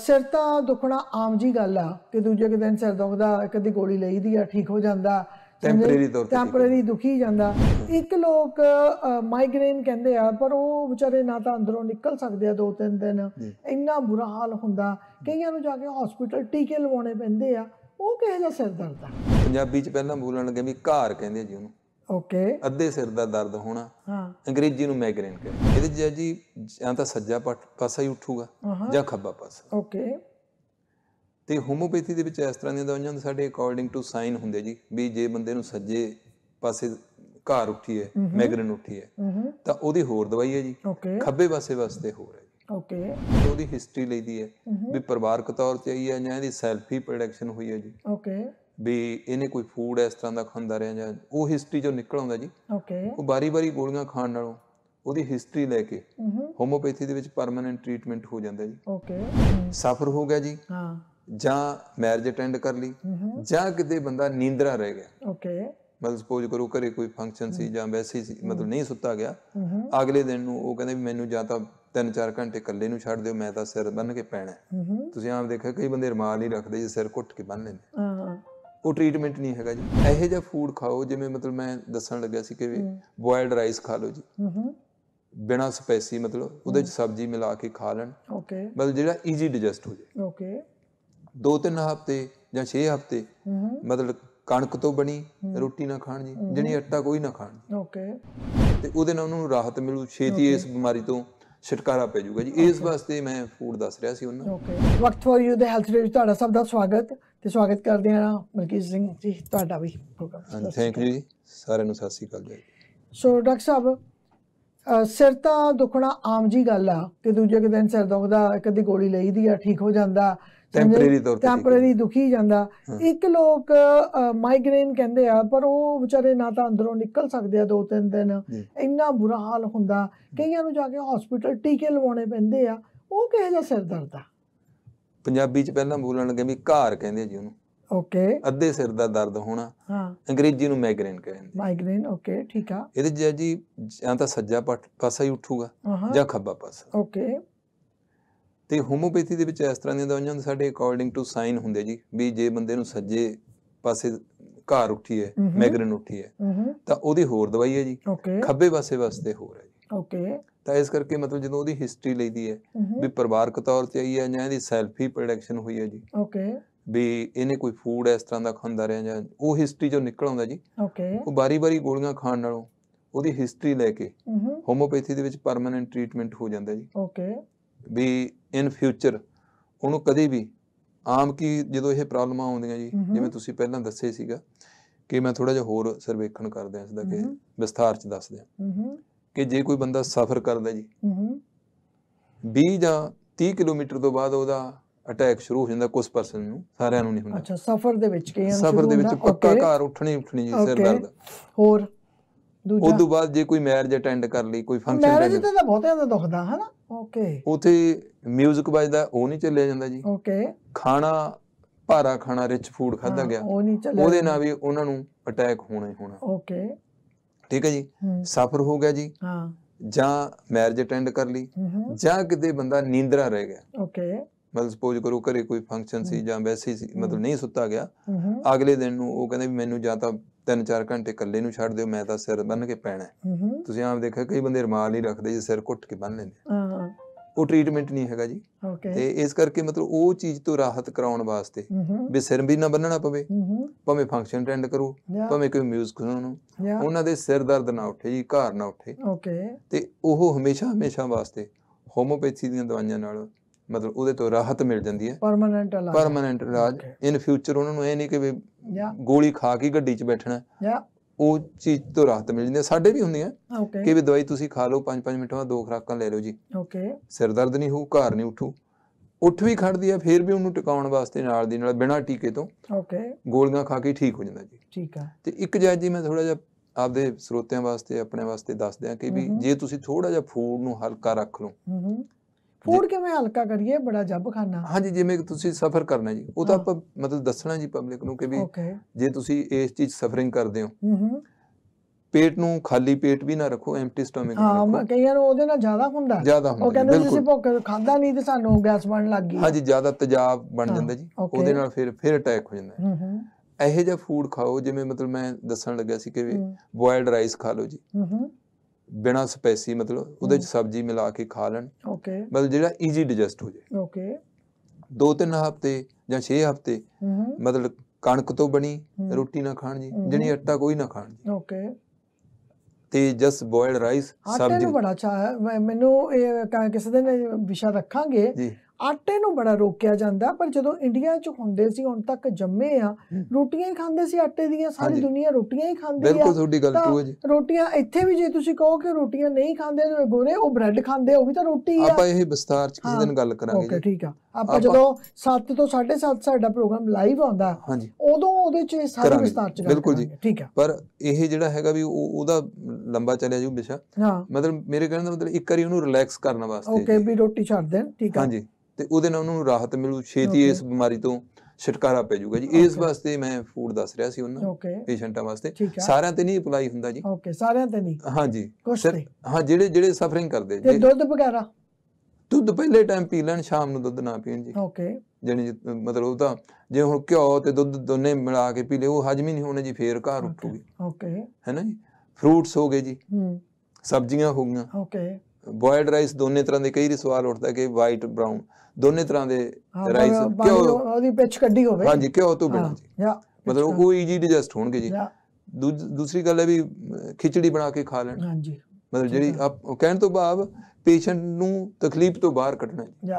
ਸਿਰ ਤਾਂ ਦੁਖਣਾ ਆਮ ਜੀ ਗੱਲ ਆ ਕਿ ਦੂਜੇ ਕਿ ਦਿਨ ਸਿਰ ਦੁਖਦਾ ਅੱਧੀ ਗੋਲੀ ਲਈਦੀ ਆ ਠੀਕ ਹੋ ਜਾਂਦਾ ਟੈਂਪਰੇਰੀ ਤੌਰ ਤੇ ਟੈਂਪਰੇਰੀ ਦੁਖੀ ਜਾਂਦਾ ਇੱਕ ਲੋਕ ਮਾਈਗ੍ਰੇਨ ਕਹਿੰਦੇ ਆ ਪਰ ਉਹ ਵਿਚਾਰੇ ਨਾ ਤਾਂ ਅੰਦਰੋਂ ਨਿਕਲ ਸਕਦੇ ਆ ਦੋ ਤਿੰਨ ਦਿਨ ਇੰਨਾ ਬੁਰਾ ਹਾਲ ਹੁੰਦਾ ਕਈਆਂ ਨੂੰ ਜਾ ਕੇ ਹਸਪੀਟਲ ਟੀਕੇ ਲਵਾਉਣੇ ਪੈਂਦੇ ਆ ਉਹ ਕਿਸੇ ਦਾ ਸਿਰ ਦਰਦ ਆ ਪੰਜਾਬੀ ਚ ਪਹਿਲਾਂ ਬੋਲਣ ਲੱਗੇ ਵੀ ਘਾਰ ਕਹਿੰਦੇ ਜੀ ਉਹਨੂੰ ਓਕੇ ਅੱਧੇ ਸਿਰ ਦਾ ਦਰਦ ਹੋਣਾ ਹਾਂ ਅੰਗਰੇਜ਼ੀ ਨੂੰ ਮਾਈਗਰੇਨ ਕਹਿੰਦੇ ਇਹਦੇ ਜੇ ਜੀ ਜਾਂ ਤਾਂ ਸੱਜਾ ਪਾਸਾ ਹੀ ਉੱਠੂਗਾ ਜਾਂ ਖੱਬਾ ਪਾਸਾ ਓਕੇ ਤੇ ਹੋਮੋਪੈਥੀ ਦੇ ਵਿੱਚ ਇਸ ਤਰ੍ਹਾਂ ਦੀਆਂ ਦਵਾਈਆਂ ਸਾਡੇ ਅਕੋਰਡਿੰਗ ਟੂ ਸਾਈਨ ਹੁੰਦੇ ਜੀ ਵੀ ਜੇ ਬੰਦੇ ਨੂੰ ਸੱਜੇ ਪਾਸੇ ਘਾਰ ਉੱਠੀ ਹੈ ਮਾਈਗਰੇਨ ਉੱਠੀ ਹੈ ਤਾਂ ਉਹਦੀ ਹੋਰ ਦਵਾਈ ਹੈ ਜੀ ਖੱਬੇ ਪਾਸੇ ਵਾਸਤੇ ਹੋਰ ਹੈ ਓਕੇ ਉਹਦੀ ਹਿਸਟਰੀ ਲਈਦੀ ਹੈ ਵੀ ਪਰਿਵਾਰਕ ਤੌਰ ਤੇ ਆਈ ਹੈ ਜਾਂ ਇਹਦੀ ਸੈਲਫੀ ਪ੍ਰੋਡਕਸ਼ਨ ਹੋਈ ਹੈ ਜੀ ਓਕੇ ਵੀ ਇਹਨੇ ਕੋਈ ਫੂਡ ਇਸ ਤਰ੍ਹਾਂ ਦਾ ਖਾਂਦਾ ਰਿਹਾ ਜਾਂ ਉਹ ਹਿਸਟਰੀ ਚੋਂ ਨਿਕਲ ਆਉਂਦਾ ਜੀ ਓਕੇ ਉਹ ਬਾਰੀ-ਬਾਰੀ ਗੋਲੀਆਂ ਖਾਣ ਨਾਲੋਂ ਉਹਦੀ ਹਿਸਟਰੀ ਲੈ ਕੇ ਹੋਮੋਪੈਥੀ ਦੇ ਵਿੱਚ ਪਰਮਨੈਂਟ ਟ੍ਰੀਟਮੈਂਟ ਹੋ ਜਾਂਦਾ ਜੀ ਓਕੇ ਸਫਰ ਹੋ ਗਿਆ ਜੀ ਹਾਂ ਜਾਂ ਮੈਰਿਜ ਅਟੈਂਡ ਕਰ ਲਈ ਜਾਂ ਕਿਤੇ ਬੰਦਾ ਨੀਂਦਰਾ ਰਹਿ ਗਿਆ ਓਕੇ ਮਤਲਬ ਸਪੋਜ਼ ਕਰੋ ਕਰੇ ਕੋਈ ਫੰਕਸ਼ਨ ਸੀ ਜਾਂ ਵੈਸੀ ਸੀ ਮਤਲਬ ਨਹੀਂ ਸੁੱਤਾ ਗਿਆ ਅਗਲੇ ਦਿਨ ਨੂੰ ਉਹ ਕਹਿੰਦੇ ਮੈਨੂੰ ਜਾਂ ਤਾਂ 3-4 ਘੰਟੇ ਇਕੱਲੇ ਨੂੰ ਛੱਡ ਦਿਓ ਮੈਂ ਤਾਂ ਸਿਰ ਬੰਨ ਕੇ ਪੈਣਾ ਤੁਸੀਂ ਆਪ ਦੇਖਿਆ ਕਈ ਬੰਦੇ ਰਮਾਲ ਨਹੀਂ ਰੱਖਦੇ ਜੀ ਸਿਰ ਘੁੱਟ ਕੇ ਬੰਨ ਲੈਂਦੇ ਉਹ ਟ੍ਰੀਟਮੈਂਟ ਨਹੀਂ ਹੈਗਾ ਜੀ ਇਹੋ ਜਿਹਾ ਫੂਡ ਖਾਓ ਜਿਵੇਂ ਮਤਲਬ ਮੈਂ ਦੱਸਣ ਲੱਗਿਆ ਸੀ ਕਿ ਬੋਇਲਡ ਰਾਈਸ ਖਾ ਲਓ ਜੀ ਬਿਨਾ ਸਪੈਸੀ ਮਤਲਬ ਉਹਦੇ ਚ ਸਬਜ਼ੀ ਮਿਲਾ ਕੇ ਖਾ ਲੈਣ ਓਕੇ ਮਤਲਬ ਜਿਹੜਾ ਈਜ਼ੀ ਡਾਈਜੈਸਟ ਹੋ ਜਾਏ ਓਕੇ ਦੋ ਤਿੰਨ ਹਫ਼ਤੇ ਜਾਂ 6 ਹਫ਼ਤੇ ਮਤਲਬ ਕਣਕ ਤੋਂ ਬਣੀ ਰੋਟੀ ਨਾ ਖਾਣ ਜੀ ਜਿਹੜੀ ਆਟਾ ਕੋਈ ਨਾ ਖਾਣ ਓਕੇ ਤੇ ਉਹਦੇ ਨਾਲ ਉਹਨੂੰ ਰਾਹਤ ਮਿਲੂ ਛੇਤੀ ਇਸ ਬਿਮਾਰੀ ਤੋਂ ਛਟਕਾਰਾ ਪੈ ਜਾਊਗਾ ਜੀ ਇਸ ਵਾਸਤੇ ਮੈਂ ਫੂਡ ਦੱਸ ਰਿਹਾ ਸੀ ਉਹਨਾਂ ਓਕੇ ਵਕਤ ਫॉर ਯੂ ਦੇ ਹੈਲਥ ਰੇਜ ਤੁਹਾਡਾ ਸਭ ਦਾ ਸਵਾਗਤ ਤੇ ਸਵਾਗਤ ਕਰਦੇ ਹਾਂ ਮਲਕੀਤ ਸਿੰਘ ਜੀ ਤੁਹਾਡਾ ਵੀ ਪ੍ਰੋਗਰਾਮ ਥੈਂਕ ਯੂ ਜੀ ਸਾਰਿਆਂ ਨੂੰ ਸਤਿ ਸ੍ਰੀ ਅਕਾਲ ਜੀ ਸੋ ਡਾਕਟਰ ਸਾਹਿਬ ਸਿਰ ਤਾਂ ਦੁਖਣਾ ਆਮ ਜੀ ਗੱਲ ਆ ਕਿ ਦੂਜੇ ਦਿਨ ਸਿਰ ਦੁਖਦਾ ਇੱਕ ਅੱਧੀ ਗੋਲੀ ਲਈਦੀ ਆ ਠੀਕ ਹੋ ਜਾਂਦਾ ਟੈਂਪਰੇਰੀ ਤੌਰ ਤੇ ਟੈਂਪਰੇਰੀ ਦੁਖੀ ਜਾਂਦਾ ਇੱਕ ਲੋਕ ਮਾਈਗ੍ਰੇਨ ਕਹਿੰਦੇ ਆ ਪਰ ਉਹ ਵਿਚਾਰੇ ਨਾ ਤਾਂ ਅੰਦਰੋਂ ਨਿਕਲ ਸਕਦੇ ਆ ਦੋ ਤਿੰਨ ਦਿਨ ਇੰਨਾ ਬੁਰਾ ਹਾਲ ਹੁੰਦਾ ਕਈਆਂ ਨੂੰ ਜਾ ਕੇ ਹਸਪੀਟਲ ਟੀਕੇ ਲਵਾਉਣੇ ਪੈਂਦੇ ਆ ਉਹ ਕਿਹੋ ਜਿਹਾ ਸਿਰ ਦਰਦ ਆ ਪੰਜਾਬੀ ਚ ਪਹਿਲਾਂ ਬੋਲਣ ਲੱਗੇ ਵੀ ਘਾਰ ਕਹਿੰਦੇ ਜੀ ਉਹਨੂੰ ਓਕੇ ਅੱਧੇ ਸਿਰ ਦਾ ਦਰਦ ਹੋਣਾ ਹਾਂ ਅੰਗਰੇਜ਼ੀ ਨੂੰ ਮਾਈਗ੍ਰੇਨ ਕਹਿੰਦੇ ਮਾਈਗ੍ਰੇਨ ਓਕੇ ਠੀਕ ਆ ਇਹਦੇ ਜੇ ਜੀ ਜਾਂ ਤਾਂ ਸੱਜਾ ਪਾਸਾ ਹੀ ਉੱਠੂਗਾ ਜਾਂ ਖੱਬਾ ਪਾਸਾ ਓਕੇ ਤੇ ਹੋਮੋਪੈਥੀ ਦੇ ਵਿੱਚ ਇਸ ਤਰ੍ਹਾਂ ਦੀਆਂ ਦਵਾਈਆਂ ਹੁੰਦੀਆਂ ਸਾਡੇ ਅਕੋਰਡਿੰਗ ਟੂ ਸਾਈਨ ਹੁੰਦੇ ਜੀ ਵੀ ਜੇ ਬੰਦੇ ਨੂੰ ਸੱਜੇ ਪਾਸੇ ਘਾਰ ਉੱਠੀ ਹੈ ਮਾਈਗ੍ਰੇਨ ਉੱਠੀ ਹੈ ਤਾਂ ਉਹਦੀ ਹੋਰ ਦਵਾਈ ਹੈ ਜੀ ਖੱਬੇ ਪਾਸੇ ਵਾਸਤੇ ਹੋਰ ਹੈ ਜੀ ਓਕੇ ਤਾਂ ਇਸ ਕਰਕੇ ਮਤਲਬ ਜਦੋਂ ਉਹਦੀ ਹਿਸਟਰੀ ਲਈਦੀ ਹੈ ਵੀ ਪਰਿਵਾਰਕ ਤੌਰ ਤੇ ਆਈ ਹੈ ਜਾਂ ਇਹਦੀ ਸੈਲਫੀ ਪ੍ਰੋਡਕਸ਼ਨ ਹੋਈ ਹੈ ਜੀ ਓਕੇ ਵੀ ਇਹਨੇ ਕੋਈ ਫੂਡ ਇਸ ਤਰ੍ਹਾਂ ਦਾ ਖਾਂਦਾ ਰਿਹਾ ਜਾਂ ਉਹ ਹਿਸਟਰੀ ਚੋਂ ਨਿਕਲ ਆਉਂਦਾ ਜੀ ਓਕੇ ਉਹ ਬਾਰੀ-ਬਾਰੀ ਗੋਲੀਆਂ ਖਾਣ ਨਾਲੋਂ ਉਹਦੀ ਹਿਸਟਰੀ ਲੈ ਕੇ ਹੋਮੋਪੈਥੀ ਦੇ ਵਿੱਚ ਪਰਮਨੈਂਟ ਟ੍ਰੀਟਮੈਂਟ ਹੋ ਜਾਂਦਾ ਜੀ ਓਕੇ ਵੀ ਇਨ ਫਿਊਚਰ ਉਹਨੂੰ ਕਦੇ ਵੀ ਆਮ ਕੀ ਜਦੋਂ ਇਹ ਪ੍ਰੋਬਲਮਾਂ ਆਉਂਦੀਆਂ ਜੀ ਜਿਵੇਂ ਤੁਸੀਂ ਪਹਿਲਾਂ ਦੱਸੇ ਸੀਗਾ ਕਿ ਮੈਂ ਥੋੜਾ ਜਿਹਾ ਹੋਰ ਸਰਵੇਖਣ ਕਰਦੇ ਆ ਇਸ ਦਾ ਕਿ ਵਿਸਥਾਰ ਚ ਦੱਸਦੇ ਆ ਕਿ ਜੇ ਕੋਈ ਬੰਦਾ ਸਫ਼ਰ ਕਰਦਾ ਜੀ ਹੂੰ 20 ਜਾਂ 30 ਕਿਲੋਮੀਟਰ ਤੋਂ ਬਾਅਦ ਉਹਦਾ ਅਟੈਕ ਸ਼ੁਰੂ ਹੋ ਜਾਂਦਾ ਕੁਝ ਪਰਸਨ ਨੂੰ ਸਾਰਿਆਂ ਨੂੰ ਨਹੀਂ ਹੁੰਦਾ ਅੱਛਾ ਸਫ਼ਰ ਦੇ ਵਿੱਚ ਕਈਆਂ ਨੂੰ ਸਫ਼ਰ ਦੇ ਵਿੱਚ ਪੱਕਾ ਘਰ ਉੱਠਣੀ ਉੱਠਣੀ ਜੀ ਸਿਰ ਦਰਦ ਹੋਰ ਦੂਜਾ ਉਸ ਤੋਂ ਬਾਅਦ ਜੇ ਕੋਈ ਮੈਰਿਜ ਅਟੈਂਡ ਕਰ ਲਈ ਕੋਈ ਫੰਕਸ਼ਨ ਮੈਰਿਜ ਤੇ ਤਾਂ ਬਹੁਤਿਆਂ ਦਾ ਦੁਖਦਾ ਹਨਾ ਓਕੇ ਉਥੇ 뮤직 ਵੱਜਦਾ ਉਹ ਨਹੀਂ ਚੱਲਿਆ ਜਾਂਦਾ ਜੀ ਓਕੇ ਖਾਣਾ ਭਾਰਾ ਖਾਣਾ ਰਿਚ ਫੂਡ ਖਾਦਾ ਗਿਆ ਉਹਦੇ ਨਾਲ ਵੀ ਉਹਨਾਂ ਨੂੰ ਅਟੈਕ ਹੋਣਾ ਹੀ ਹੋਣਾ ਓਕੇ ਠੀਕ ਹੈ ਜੀ ਸਫਰ ਹੋ ਗਿਆ ਜੀ ਹਾਂ ਜਾਂ ਮੈਰਿਜ ਅਟੈਂਡ ਕਰ ਲਈ ਜਾਂ ਕਿਤੇ ਬੰਦਾ ਨੀਂਦਰਾ ਰਹਿ ਗਿਆ ਓਕੇ ਮਤਲਬ ਸਪੋਜ਼ ਕਰੋ ਘਰੇ ਕੋਈ ਫੰਕਸ਼ਨ ਸੀ ਜਾਂ ਵੈਸੀ ਸੀ ਮਤਲਬ ਨਹੀਂ ਸੁੱਤਾ ਗਿਆ ਅਗਲੇ ਦਿਨ ਨੂੰ ਉਹ ਕਹਿੰਦੇ ਵੀ ਮੈਨੂੰ ਜਾਂ ਤਾਂ 3-4 ਘੰਟੇ ਇਕੱਲੇ ਨੂੰ ਛੱਡ ਦਿਓ ਮੈਂ ਤਾਂ ਸਿਰ ਬੰਨ ਕੇ ਪੈਣਾ ਤੁਸੀਂ ਆਪ ਦੇਖਿਆ ਕਈ ਬੰਦੇ ਰਮਾਲ ਨਹੀਂ ਰੱਖਦੇ ਜੇ ਸਿਰ ਘੁੱਟ ਕੇ ਬੰਨ ਲੈਂਦੇ ਉਹ ਟ੍ਰੀਟਮੈਂਟ ਨਹੀਂ ਹੈਗਾ ਜੀ ਤੇ ਇਸ ਕਰਕੇ ਮਤਲਬ ਉਹ ਚੀਜ਼ ਤੋਂ ਰਾਹਤ ਕਰਾਉਣ ਵਾਸਤੇ ਵੀ ਸਿਰ ਵੀ ਨਾ ਬੰਨਣਾ ਪਵੇ ਭਾਵੇਂ ਫੰਕਸ਼ਨ ਅਟੈਂਡ ਕਰੋ ਭਾਵੇਂ ਕੋਈ ਮਿਊਜ਼ਿਕ ਸੁਣੋ ਉਹਨਾਂ ਦੇ ਸਿਰ ਦਰਦ ਨਾ ਉੱਠੇ ਜੀ ਘਾਰ ਨਾ ਉੱਠੇ ਓਕੇ ਤੇ ਉਹ ਹਮੇਸ਼ਾ ਹਮੇਸ਼ਾ ਵਾਸਤੇ ਹੋਮੋਪੈਥੀ ਦੀਆਂ ਦਵਾਈਆਂ ਨਾਲ ਮਤਲਬ ਉਹਦੇ ਤੋਂ ਰਾਹਤ ਮਿਲ ਜਾਂਦੀ ਹੈ ਪਰਮਨੈਂਟ ਇਲਾਜ ਪਰਮਨੈਂਟ ਇਲਾਜ ਇਨ ਫਿਊਚਰ ਉਹਨਾਂ ਨੂੰ ਇਹ ਨਹੀਂ ਕਿ ਗੋਲੀ ਖਾ ਕੇ ਗੱਡੀ 'ਚ ਬੈਠਣਾ ਉਹ ਚੀਜ਼ ਤੋਂ ਰਾਹਤ ਮਿਲ ਜਾਂਦੀ ਹੈ ਸਾਡੇ ਵੀ ਹੁੰਦੀਆਂ ਕਿ ਵੀ ਦਵਾਈ ਤੁਸੀਂ ਖਾ ਲਓ 5-5 ਮਿੰਟ ਬਾਅਦ ਦੋ ਖਰਾਕਾਂ ਲੈ ਲਓ ਜੀ ਓਕੇ ਸਿਰ ਦਰਦ ਨਹੀਂ ਹੋਊ ਘਾਰ ਨਹੀਂ ਉਠੂ ਉੱਠ ਵੀ ਖੜਦੀ ਆ ਫਿਰ ਵੀ ਉਹਨੂੰ ਟਿਕਾਉਣ ਵਾਸਤੇ ਨਾਲ ਦੀ ਨਾਲ ਬਿਨਾ ਟੀਕੇ ਤੋਂ ਓਕੇ ਗੋਲੀਆਂ ਖਾ ਕੇ ਠੀਕ ਹੋ ਜਾਂਦਾ ਜੀ ਠੀਕ ਆ ਤੇ ਇੱਕ ਜਾਇਜ਼ ਜੀ ਮੈਂ ਥੋੜਾ ਜਿਹਾ ਆਪਦੇ ਸਰੋਤਿਆਂ ਵਾਸਤੇ ਆਪਣੇ ਵਾਸਤੇ ਦੱਸ ਦਿਆਂ ਕਿ ਵੀ ਜੇ ਤੁਸੀਂ ਥੋੜਾ ਜਿਹਾ ਫੂਡ ਨੂੰ ਹਲਕਾ ਰੱਖ ਲਓ ਹੂੰ ਹੂੰ ਫੂਡ ਕਿਵੇਂ ਹਲਕਾ ਕਰੀਏ ਬੜਾ ਜੱਬ ਖਾਣਾ ਹਾਂਜੀ ਜਿਵੇਂ ਕਿ ਤੁਸੀਂ ਸਫਰ ਕਰਨਾ ਜੀ ਉਹ ਤਾਂ ਆਪਾਂ ਮਤਲਬ ਦੱਸਣਾ ਜੀ ਪਬਲਿਕ ਨੂੰ ਕਿ ਵੀ ਜੇ ਤੁਸੀਂ ਇਸ ਚੀਜ਼ ਸਫਰਿੰਗ ਕਰਦੇ ਹੋ ਪੇਟ ਨੂੰ ਖਾਲੀ ਪੇਟ ਵੀ ਨਾ ਰੱਖੋ ਐਮਪਟੀ ਸਟਮਕ ਹਾਂ ਕਈਆਂ ਨੂੰ ਉਹਦੇ ਨਾਲ ਜ਼ਿਆਦਾ ਹੁੰਦਾ ਹੈ ਜ਼ਿਆਦਾ ਹੁੰਦਾ ਉਹ ਕਹਿੰਦੇ ਤੁਸੀਂ ਭੁੱਖ ਖਾਂਦਾ ਨਹੀਂ ਤੇ ਸਾਨੂੰ ਗੈਸ ਬਣਨ ਲੱਗ ਗਈ ਹਾਂਜੀ ਜ਼ਿਆਦਾ ਤੇਜ਼ਾਬ ਬਣ ਜਾਂਦਾ ਜੀ ਉਹਦੇ ਨਾਲ ਫਿਰ ਫਿਰ ਅਟੈਕ ਹੋ ਜਾਂਦਾ ਹੂੰ ਹੂੰ ਇਹੋ ਜਿਹਾ ਫੂਡ ਖਾਓ ਜਿਵੇਂ ਮਤਲਬ ਮੈਂ ਦੱਸਣ ਲੱਗਿਆ ਸੀ ਕਿ ਬੋਇਲਡ ਰਾਈਸ ਖਾ ਲਓ ਜੀ ਹੂੰ ਹੂੰ ਬਿਨਾ ਸਪੈਸੀ ਮਤਲਬ ਉਹਦੇ ਚ ਸਬਜ਼ੀ ਮਿਲਾ ਕੇ ਖਾ ਲੈਣ ਓਕੇ ਮਤਲਬ ਜਿਹੜਾ ਈਜ਼ੀ ਡਾਈਜੈਸਟ ਹੋ ਜਾਏ ਓਕੇ ਦੋ ਤਿੰਨ ਹਫ਼ਤੇ ਜਾਂ 6 ਹਫ਼ਤੇ ਮਤਲਬ ਕਣਕ ਤੋਂ ਬਣੀ ਰੋਟੀ ਨਾ ਖਾਣ ਜੀ ਜਿਹੜੀ ਆਟਾ ਕੋਈ ਨਾ ਖਾਣ ਜੀ ਓਕੇ ਤੇ ਜਸ ਬੋਇਲਡ ਰਾਈਸ ਸਬਜ਼ੀ ਆਟਾ ਬੜਾ ਚਾਹ ਮੈਨੂੰ ਇਹ ਕਿਸੇ ਦਿਨ ਵਿਸ਼ਾ ਰੱਖਾਂਗੇ ਆਟੇ ਨੂੰ ਬੜਾ ਰੋਕਿਆ ਜਾਂਦਾ ਪਰ ਜਦੋਂ ਇੰਡੀਆ 'ਚ ਹੁੰਦੇ ਸੀ ਹੁਣ ਤੱਕ ਜੰਮੇ ਆ ਰੋਟੀਆਂ ਹੀ ਖਾਂਦੇ ਸੀ ਆਟੇ ਦੀਆਂ ਸਾਰੀ ਦੁਨੀਆ ਰੋਟੀਆਂ ਹੀ ਖਾਂਦੀ ਆ ਬਿਲਕੁਲ ਤੁਹਾਡੀ ਗੱਲ ਟੂ ਹੈ ਜੀ ਰੋਟੀਆਂ ਇੱਥੇ ਵੀ ਜੇ ਤੁਸੀਂ ਕਹੋ ਕਿ ਰੋਟੀਆਂ ਨਹੀਂ ਖਾਂਦੇ ਤੇ ਗੋਰੇ ਉਹ ਬ੍ਰੈਡ ਖਾਂਦੇ ਉਹ ਵੀ ਤਾਂ ਰੋਟੀ ਆ ਆਪਾਂ ਇਹ ਵਿਸਤਾਰ 'ਚ ਕਿਸੇ ਦਿਨ ਗੱਲ ਕਰਾਂਗੇ ਓਕੇ ਠੀਕ ਆ ਆਪਾਂ ਜਦੋਂ 7 ਤੋਂ 7:30 ਸਾਡਾ ਪ੍ਰੋਗਰਾਮ ਲਾਈਵ ਆਉਂਦਾ ਉਦੋਂ ਉਹਦੇ 'ਚ ਸਾਰੇ ਵਿਸਤਾਰ 'ਚ ਗੱਲ ਬਿਲਕੁਲ ਜੀ ਠੀਕ ਆ ਪਰ ਇਹ ਜਿਹੜਾ ਹੈਗਾ ਵੀ ਉਹ ਉਹਦਾ ਲੰਬਾ ਚੱਲਿਆ ਜੂ ਵਿਸ਼ਾ ਮਤਲਬ ਮੇਰੇ ਕਹਿਣ ਦਾ ਮਤਲਬ ਇੱਕ ਵਾਰੀ ਉਹਨੂੰ ਰਿਲੈਕਸ ਕਰਨ ਵਾਸਤੇ ਓਕੇ ਵੀ ਰੋਟੀ ਛੱਡ ਦੇਣ ਠੀਕ ਆ ਹਾਂਜੀ ਤੇ ਉਹਦੇ ਨਾਲ ਉਹਨਾਂ ਨੂੰ ਰਾਹਤ ਮਿਲੂ ਛੇਤੀ ਇਸ ਬਿਮਾਰੀ ਤੋਂ ਛਟਕਾਰਾ ਪੈ ਜਾਊਗਾ ਜੀ ਇਸ ਵਾਸਤੇ ਮੈਂ ਫੂਡ ਦੱਸ ਰਿਹਾ ਸੀ ਉਹਨਾਂ ਪੇਸ਼ੈਂਟਾਂ ਵਾਸਤੇ ਸਾਰਿਆਂ ਤੇ ਨਹੀਂ ਅਪਲਾਈ ਹੁੰਦਾ ਜੀ ਓਕੇ ਸਾਰਿਆਂ ਤੇ ਨਹੀਂ ਹਾਂਜੀ ਹਾਂ ਜਿਹੜੇ ਜਿਹੜੇ ਸਫਰਿੰਗ ਕਰਦੇ ਜੀ ਤੇ ਦੁੱਧ ਵਗੈਰਾ ਦੁੱਧ ਪਹਿਲੇ ਟਾਈਮ ਪੀ ਲੈਣ ਸ਼ਾਮ ਨੂੰ ਦੁੱਧ ਨਾ ਪੀਣ ਜੀ ਓਕੇ ਜਣੀ ਮਤਲਬ ਉਹ ਤਾਂ ਜੇ ਹੁਣ ਘਿਓ ਤੇ ਦੁੱਧ ਦੋਨੇ ਮਿਲਾ ਕੇ ਪੀ ਲੇ ਉਹ ਹਜਮ ਹੀ ਨਹੀਂ ਹੋਣਾ ਜੀ ਫੇਰ ਘਰ ਉੱਠੂਗੀ ਓਕੇ ਹੈ ਨਾ ਜੀ ਫਰੂਟਸ ਹੋ ਗਏ ਜੀ ਹੂੰ ਸਬਜ਼ੀਆਂ ਹੋ ਗਈਆਂ ਓਕੇ ਬॉयਲਡ ਰਾਈਸ ਦੋਨੇ ਤਰ੍ਹਾਂ ਦੇ ਕਈ ਵਾਰੀ ਸਵਾਲ ਉੱਠਦਾ ਕਿ ਵਾਈਟ ਬ੍ਰਾਊਨ ਦੋਨੇ ਤਰ੍ਹਾਂ ਦੇ ਰਾਈਸ ਕਿਉਂ ਉਹਦੀ ਪਿੱਛ ਕੱਢੀ ਹੋਵੇ ਹਾਂਜੀ ਕਿਉਂ ਤੂੰ ਬਣਾ ਜੀ ਮਤਲਬ ਉਹ ਈਜੀ ਡਾਈਜੈਸਟ ਹੋਣਗੇ ਜੀ ਦੂਸਰੀ ਗੱਲ ਹੈ ਵੀ ਖਿਚੜੀ ਬਣਾ ਕੇ ਖਾ ਲੈਣ ਹਾਂਜੀ ਮਤਲਬ ਜਿਹੜੀ ਆਪ ਕਹਿਣ ਤੋਂ ਭਾਵ ਪੇਸ਼ੈਂਟ ਨੂੰ ਤਕਲੀਫ ਤੋਂ ਬਾਹਰ ਕੱਢਣਾ ਜੀ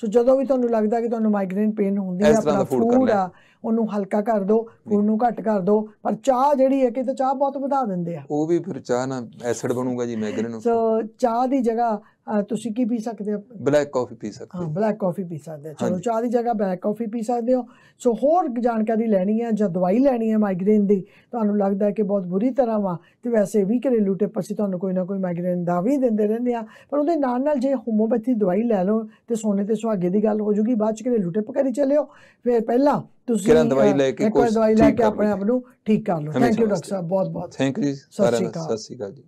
ਸੋ ਜਦੋਂ ਵੀ ਤੁਹਾਨੂੰ ਲੱਗਦਾ ਕਿ ਤੁਹਾਨੂੰ ਮਾਈਗ੍ਰੇਨ ਪੇਨ ਹੁੰਦੀ ਹੈ ਆਪਣਾ ਫੂਡ ਆ ਉਹਨੂੰ ਹਲਕਾ ਕਰ ਦਿਓ ਫੂਡ ਨੂੰ ਘੱਟ ਕਰ ਦਿਓ ਪਰ ਚਾਹ ਜਿਹੜੀ ਹੈ ਕਿ ਤੇ ਚਾਹ ਬਹੁਤ ਵਧਾ ਦਿੰਦੇ ਆ ਉਹ ਵੀ ਫਿਰ ਚਾਹ ਨਾ ਐਸਿਡ ਬਣੂਗਾ ਜੀ ਮਾਈਗ੍ਰੇਨ ਨੂੰ ਸੋ ਚਾਹ ਦੀ ਜਗ੍ਹਾ ਤੁਸੀਂ ਕੀ ਪੀ ਸਕਦੇ ਹੋ ਬਲੈਕ ਕਾਫੀ ਪੀ ਸਕਦੇ ਹਾਂ ਬਲੈਕ ਕਾਫੀ ਪੀ ਸਕਦੇ ਹੋ ਚਲੋ ਚਾਹ ਦੀ ਜਗ੍ਹਾ ਬਲੈਕ ਕਾਫੀ ਪੀ ਸਕਦੇ ਹੋ ਸੋ ਹੋਰ ਜਾਣਕਾਰੀ ਲੈਣੀ ਹੈ ਜਾਂ ਦਵਾਈ ਲੈਣੀ ਹੈ ਮਾਈਗ੍ਰੇਨ ਦੀ ਤੁਹਾਨੂੰ ਲੱਗਦਾ ਹੈ ਕਿ ਬਹੁਤ ਬੁਰੀ ਤਰ੍ਹਾਂ ਵਾ ਤੇ ਵੈਸੇ ਵੀ ਘਰੇਲੂ ਟਿਪ ਅਸੀਂ ਤੁਹਾਨੂੰ ਕੋਈ ਨਾ ਕੋਈ ਮਾਈਗ੍ਰੇਨ ਦਾ ਵੀ ਦਿੰਦੇ ਰਹਿੰਦੇ ਆ ਪਰ ਉਹਦੇ ਨਾਲ ਨਾਲ ਜੇ ਹੋਮੋਪੈਥੀ ਦਵਾਈ ਲੈ ਲਓ ਤੇ ਸੋਨੇ ਤੇ ਸੁਹਾਗੇ ਦੀ ਗੱਲ ਹੋ ਜੂਗੀ ਬਾਅਦ ਚ ਕਰੇ ਲੂਟੇ ਕਰੀ ਚੱਲਿਓ ਫਿਰ ਪਹਿਲਾਂ ਤੁਸੀਂ ਕਿਰਨ ਦਵਾਈ ਲੈ ਕੇ ਕੋਈ ਦਵਾਈ ਲੈ ਕੇ ਆਪਣੇ ਆਪ ਨੂੰ ਠੀਕ ਕਰ ਲਓ ਥੈਂਕ ਯੂ ਡਾਕਟਰ ਸਾਹਿਬ ਬਹੁਤ ਬਹੁਤ ਥੈਂਕ ਯੂ ਸਤਿ ਸ਼੍ਰੀ ਅਕਾਲ ਜੀ